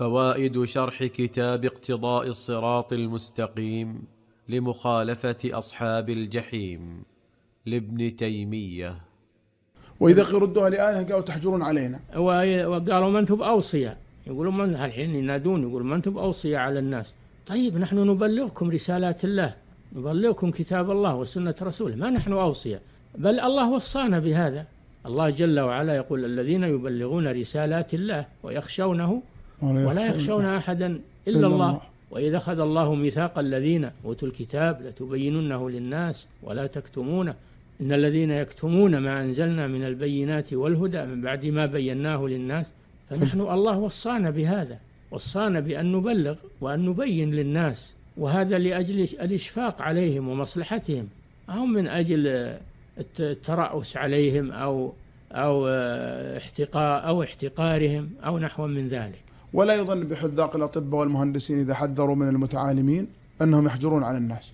فوائد شرح كتاب اقتضاء الصراط المستقيم لمخالفه اصحاب الجحيم لابن تيميه واذا ردوها لآلة قالوا تحجرون علينا وقالوا ما انتم أوصية يقولون من الحين ينادون يقول ما انتم أوصية على الناس طيب نحن نبلغكم رسالات الله نبلغكم كتاب الله وسنه رسوله ما نحن اوصياء بل الله وصانا بهذا الله جل وعلا يقول الذين يبلغون رسالات الله ويخشونه ولا يخشون أحدا إلا الله وإذا أخذ الله ميثاق الذين أوتوا الكتاب لتبيننه للناس ولا تكتمونه إن الذين يكتمون ما أنزلنا من البينات والهدى من بعد ما بيناه للناس فنحن الله وصانا بهذا وصانا بأن نبلغ وأن نبين للناس وهذا لأجل الإشفاق عليهم ومصلحتهم هم من أجل الترأس عليهم أو أو آه، احتقاء أو احتقارهم أو نحو من ذلك ولا يظن بحذاق الأطباء والمهندسين إذا حذروا من المتعالمين أنهم يحجرون على الناس